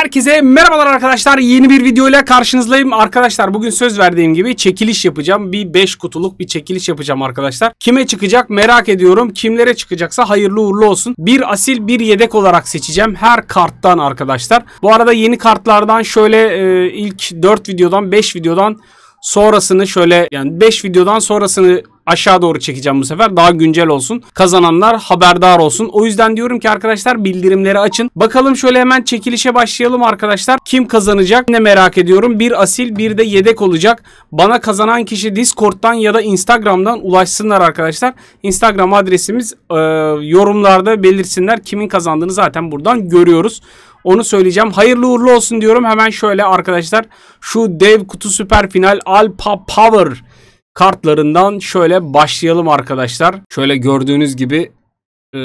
Herkese merhabalar arkadaşlar. Yeni bir videoyla karşınızdayım. Arkadaşlar bugün söz verdiğim gibi çekiliş yapacağım. Bir 5 kutuluk bir çekiliş yapacağım arkadaşlar. Kime çıkacak merak ediyorum. Kimlere çıkacaksa hayırlı uğurlu olsun. Bir asil bir yedek olarak seçeceğim. Her karttan arkadaşlar. Bu arada yeni kartlardan şöyle e, ilk 4 videodan 5 videodan sonrasını şöyle yani 5 videodan sonrasını aşağı doğru çekeceğim bu sefer. Daha güncel olsun. Kazananlar haberdar olsun. O yüzden diyorum ki arkadaşlar bildirimleri açın. Bakalım şöyle hemen çekilişe başlayalım arkadaşlar. Kim kazanacak ne merak ediyorum. Bir asil bir de yedek olacak. Bana kazanan kişi Discord'dan ya da Instagram'dan ulaşsınlar arkadaşlar. Instagram adresimiz e, yorumlarda belirsinler. Kimin kazandığını zaten buradan görüyoruz. Onu söyleyeceğim. Hayırlı uğurlu olsun diyorum. Hemen şöyle arkadaşlar. Şu dev kutu süper final Alpa Power kartlarından şöyle başlayalım arkadaşlar. Şöyle gördüğünüz gibi e,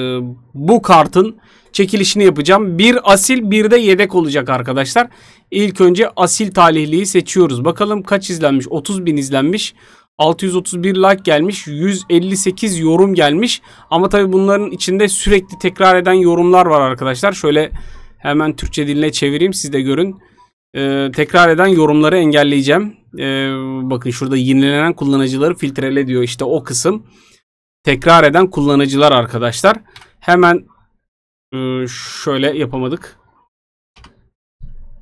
bu kartın çekilişini yapacağım. Bir asil bir de yedek olacak arkadaşlar. İlk önce asil talihliyi seçiyoruz. Bakalım kaç izlenmiş? 30 bin izlenmiş. 631 like gelmiş, 158 yorum gelmiş. Ama tabii bunların içinde sürekli tekrar eden yorumlar var arkadaşlar. Şöyle hemen Türkçe diline çevireyim siz de görün e, tekrar eden yorumları engelleyeceğim. E, bakın şurada yenilenen kullanıcıları filtrele diyor. İşte o kısım tekrar eden kullanıcılar arkadaşlar. Hemen e, şöyle yapamadık.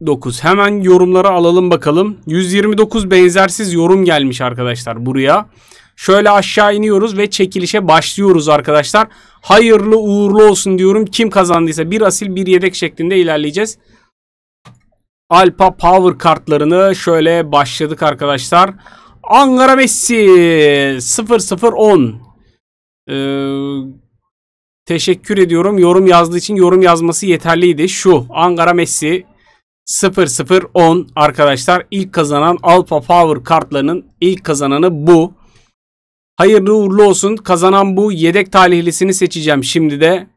9. Hemen yorumları alalım bakalım. 129 benzersiz yorum gelmiş arkadaşlar buraya. Şöyle aşağı iniyoruz ve çekilişe başlıyoruz arkadaşlar. Hayırlı uğurlu olsun diyorum. Kim kazandıysa bir asil bir yedek şeklinde ilerleyeceğiz. Alpa Power kartlarını şöyle başladık arkadaşlar. Ankara Messi 0010. ee, Teşekkür ediyorum. Yorum yazdığı için yorum yazması yeterliydi. Şu Ankara Messi 0010 arkadaşlar. ilk kazanan Alpa Power kartlarının ilk kazananı bu. Hayırlı uğurlu olsun. Kazanan bu. Yedek talihlisini seçeceğim şimdi de.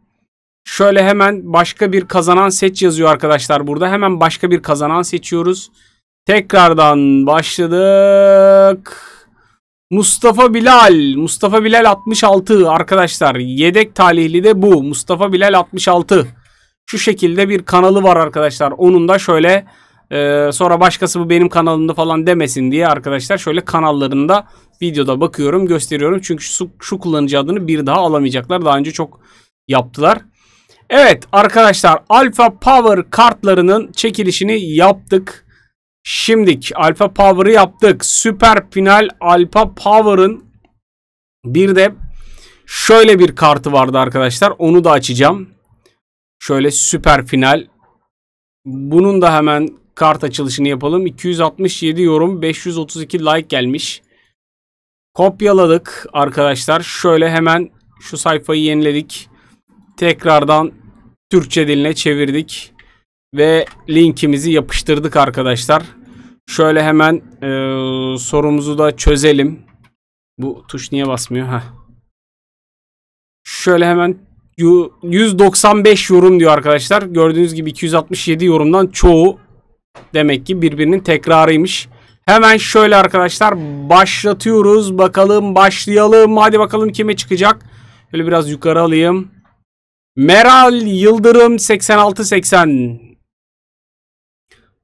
Şöyle hemen başka bir kazanan seç yazıyor arkadaşlar burada. Hemen başka bir kazanan seçiyoruz. Tekrardan başladık. Mustafa Bilal. Mustafa Bilal 66 arkadaşlar. Yedek talihli de bu. Mustafa Bilal 66. Şu şekilde bir kanalı var arkadaşlar. Onun da şöyle e, sonra başkası bu benim kanalımda falan demesin diye arkadaşlar şöyle kanallarında videoda bakıyorum gösteriyorum. Çünkü şu, şu kullanıcı adını bir daha alamayacaklar. Daha önce çok yaptılar. Evet arkadaşlar Alpha Power kartlarının çekilişini yaptık. Şimdik Alpha Power'ı yaptık. Süper final Alpha Power'ın bir de şöyle bir kartı vardı arkadaşlar. Onu da açacağım. Şöyle süper final. Bunun da hemen kart açılışını yapalım. 267 yorum 532 like gelmiş. Kopyaladık arkadaşlar. Şöyle hemen şu sayfayı yeniledik tekrardan Türkçe diline çevirdik ve linkimizi yapıştırdık arkadaşlar. Şöyle hemen e, sorumuzu da çözelim. Bu tuş niye basmıyor? Heh. Şöyle hemen 195 yorum diyor arkadaşlar. Gördüğünüz gibi 267 yorumdan çoğu demek ki birbirinin tekrarıymış. Hemen şöyle arkadaşlar başlatıyoruz. Bakalım başlayalım. Hadi bakalım kime çıkacak. Böyle biraz yukarı alayım. Meral Yıldırım 8680.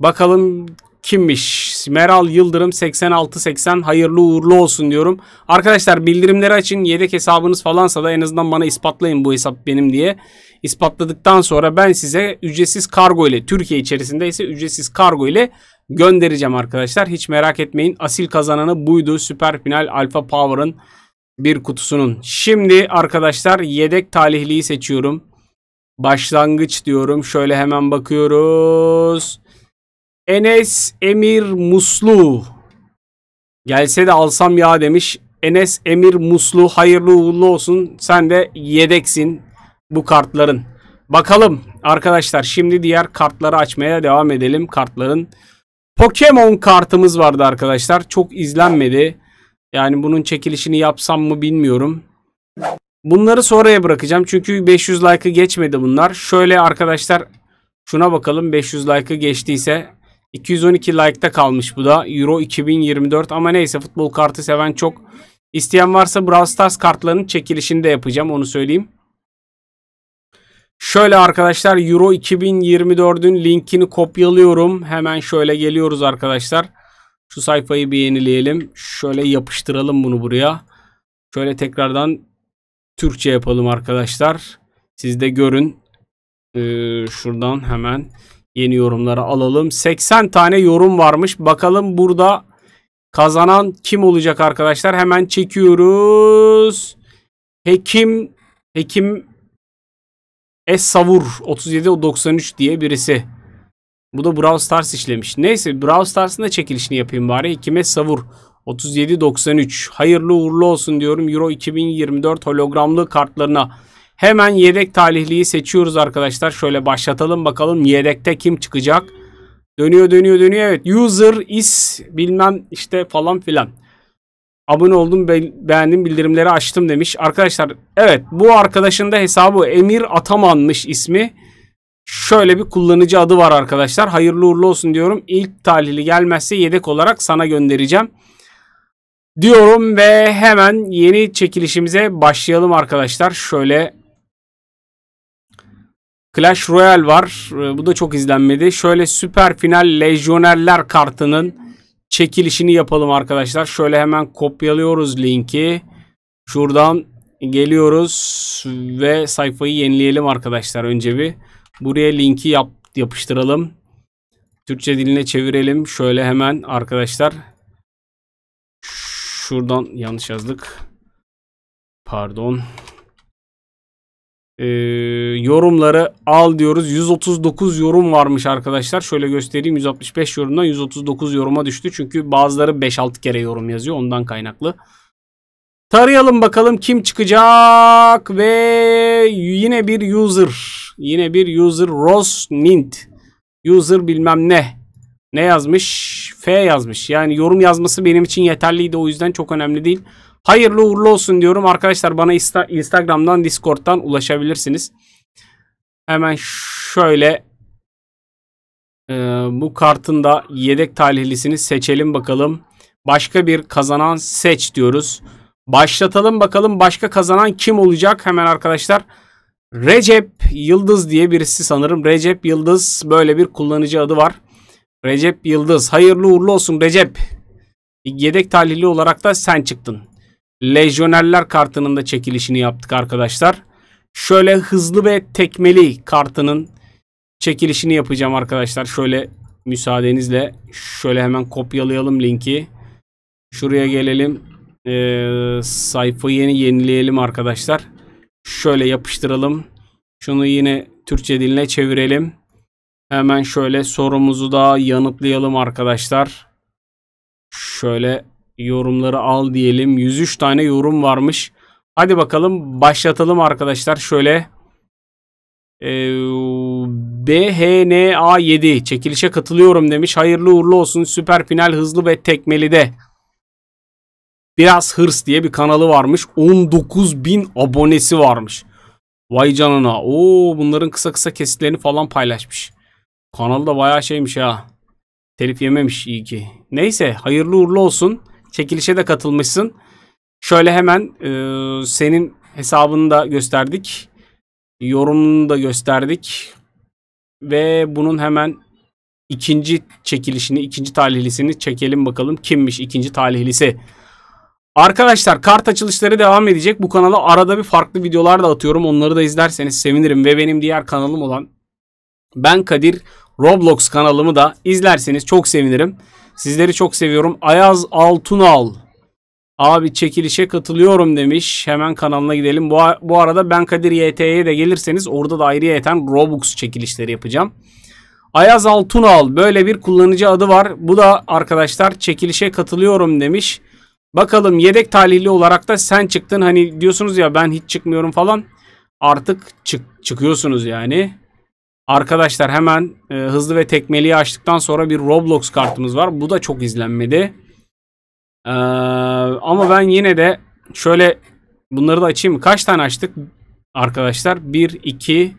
Bakalım kimmiş? Meral Yıldırım 8680 hayırlı uğurlu olsun diyorum. Arkadaşlar bildirimleri açın. Yedek hesabınız falansa da en azından bana ispatlayın bu hesap benim diye. İspatladıktan sonra ben size ücretsiz kargo ile Türkiye içerisinde ise ücretsiz kargo ile göndereceğim arkadaşlar. Hiç merak etmeyin. Asil kazananı buydu. Süper final Alfa Power'ın bir kutusunun. Şimdi arkadaşlar yedek talihliyi seçiyorum. Başlangıç diyorum. Şöyle hemen bakıyoruz. Enes Emir Muslu. Gelse de alsam ya demiş. Enes Emir Muslu hayırlı uğurlu olsun. Sen de yedeksin bu kartların. Bakalım arkadaşlar şimdi diğer kartları açmaya devam edelim. Kartların Pokemon kartımız vardı arkadaşlar. Çok izlenmedi. Yani bunun çekilişini yapsam mı bilmiyorum. Bunları sonraya bırakacağım. Çünkü 500 like'ı geçmedi bunlar. Şöyle arkadaşlar şuna bakalım 500 like'ı geçtiyse 212 like'ta kalmış bu da. Euro 2024 ama neyse futbol kartı seven çok. İsteyen varsa Brawl Stars kartlarının çekilişini de yapacağım onu söyleyeyim. Şöyle arkadaşlar Euro 2024'ün linkini kopyalıyorum. Hemen şöyle geliyoruz arkadaşlar. Şu sayfayı bir yenileyelim. Şöyle yapıştıralım bunu buraya. Şöyle tekrardan Türkçe yapalım arkadaşlar. Siz de görün. Ee, şuradan hemen yeni yorumları alalım. 80 tane yorum varmış. Bakalım burada kazanan kim olacak arkadaşlar? Hemen çekiyoruz. Hekim Hekim Es Savur 37 93 diye birisi. Bu da Brawl Stars işlemiş. Neyse Brawl Stars'ın da çekilişini yapayım bari. Kime savur? 37.93. Hayırlı uğurlu olsun diyorum Euro 2024 hologramlı kartlarına. Hemen yedek talihliyi seçiyoruz arkadaşlar. Şöyle başlatalım bakalım yedekte kim çıkacak? Dönüyor dönüyor dönüyor evet. User is bilmem işte falan filan. Abone oldum be beğendim bildirimleri açtım demiş. Arkadaşlar evet bu arkadaşın da hesabı Emir Ataman'mış ismi. Şöyle bir kullanıcı adı var arkadaşlar. Hayırlı uğurlu olsun diyorum. İlk talihli gelmezse yedek olarak sana göndereceğim. Diyorum ve hemen yeni çekilişimize başlayalım arkadaşlar. Şöyle Clash Royale var. Ee, bu da çok izlenmedi. Şöyle süper final lejyonerler kartının çekilişini yapalım arkadaşlar. Şöyle hemen kopyalıyoruz linki. Şuradan geliyoruz ve sayfayı yenileyelim arkadaşlar önce bir. Buraya linki yap, yapıştıralım. Türkçe diline çevirelim. Şöyle hemen arkadaşlar. Şuradan yanlış yazdık. Pardon. Ee, yorumları al diyoruz. 139 yorum varmış arkadaşlar. Şöyle göstereyim. 165 yorumdan 139 yoruma düştü. Çünkü bazıları 5-6 kere yorum yazıyor. Ondan kaynaklı. Tarayalım bakalım kim çıkacak ve yine bir user. Yine bir user Rosnint. User bilmem ne. Ne yazmış? F yazmış. Yani yorum yazması benim için yeterliydi o yüzden çok önemli değil. Hayırlı uğurlu olsun diyorum. Arkadaşlar bana Instagram'dan Discord'dan ulaşabilirsiniz. Hemen şöyle e, bu kartın da yedek talihlisini seçelim bakalım. Başka bir kazanan seç diyoruz. Başlatalım bakalım başka kazanan kim olacak hemen arkadaşlar. Recep Yıldız diye birisi sanırım. Recep Yıldız böyle bir kullanıcı adı var. Recep Yıldız. Hayırlı uğurlu olsun Recep. Yedek talihli olarak da sen çıktın. Lejyonerler kartının da çekilişini yaptık arkadaşlar. Şöyle hızlı ve tekmeli kartının çekilişini yapacağım arkadaşlar. Şöyle müsaadenizle şöyle hemen kopyalayalım linki. Şuraya gelelim e, sayfayı yeni yenileyelim arkadaşlar. Şöyle yapıştıralım. Şunu yine Türkçe diline çevirelim. Hemen şöyle sorumuzu da yanıtlayalım arkadaşlar. Şöyle yorumları al diyelim. 103 tane yorum varmış. Hadi bakalım başlatalım arkadaşlar. Şöyle e, ee, BHNA7 çekilişe katılıyorum demiş. Hayırlı uğurlu olsun süper final hızlı ve tekmeli de. Biraz Hırs diye bir kanalı varmış. 19 bin abonesi varmış. Vay canına. Oo bunların kısa kısa kesitlerini falan paylaşmış. Kanal da bayağı şeymiş ha. Telif yememiş iyi ki. Neyse hayırlı uğurlu olsun. Çekilişe de katılmışsın. Şöyle hemen e, senin hesabını da gösterdik. Yorumunu da gösterdik. Ve bunun hemen ikinci çekilişini, ikinci talihlisini çekelim bakalım kimmiş ikinci talihlisi. Arkadaşlar kart açılışları devam edecek. Bu kanala arada bir farklı videolar da atıyorum. Onları da izlerseniz sevinirim. Ve benim diğer kanalım olan Ben Kadir Roblox kanalımı da izlerseniz çok sevinirim. Sizleri çok seviyorum. Ayaz Altunal Abi çekilişe katılıyorum demiş. Hemen kanalına gidelim. Bu, bu arada ben Kadir YT'ye de gelirseniz orada da yeten Roblox çekilişleri yapacağım. Ayaz Altunal böyle bir kullanıcı adı var. Bu da arkadaşlar çekilişe katılıyorum demiş. Bakalım yedek talihli olarak da sen çıktın. Hani diyorsunuz ya ben hiç çıkmıyorum falan. Artık çık çıkıyorsunuz yani. Arkadaşlar hemen e, hızlı ve tekmeliği açtıktan sonra bir Roblox kartımız var. Bu da çok izlenmedi. Ee, ama ben yine de şöyle bunları da açayım. Kaç tane açtık arkadaşlar? 1, 2,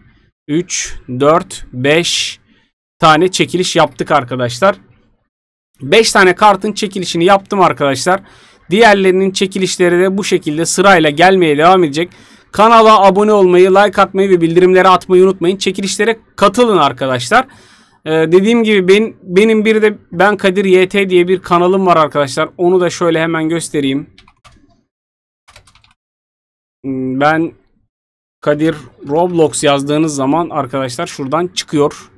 3, 4, 5 tane çekiliş yaptık arkadaşlar. 5 tane kartın çekilişini yaptım arkadaşlar. Arkadaşlar. Diğerlerinin çekilişleri de bu şekilde sırayla gelmeye devam edecek. Kanala abone olmayı, like atmayı ve bildirimleri atmayı unutmayın. Çekilişlere katılın arkadaşlar. Ee, dediğim gibi ben, benim bir de Ben Kadir YT diye bir kanalım var arkadaşlar. Onu da şöyle hemen göstereyim. Hmm, ben Kadir Roblox yazdığınız zaman arkadaşlar şuradan çıkıyor.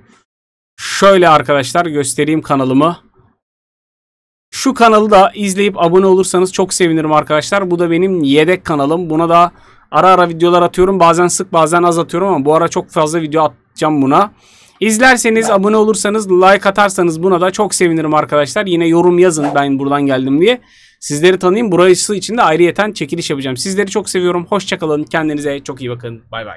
Şöyle arkadaşlar göstereyim kanalımı. Şu kanalı da izleyip abone olursanız çok sevinirim arkadaşlar. Bu da benim yedek kanalım. Buna da ara ara videolar atıyorum. Bazen sık bazen az atıyorum ama bu ara çok fazla video atacağım buna. İzlerseniz, abone olursanız, like atarsanız buna da çok sevinirim arkadaşlar. Yine yorum yazın ben buradan geldim diye. Sizleri tanıyayım. Burası için de ayrıyeten çekiliş yapacağım. Sizleri çok seviyorum. Hoşçakalın. Kendinize çok iyi bakın. Bay bay.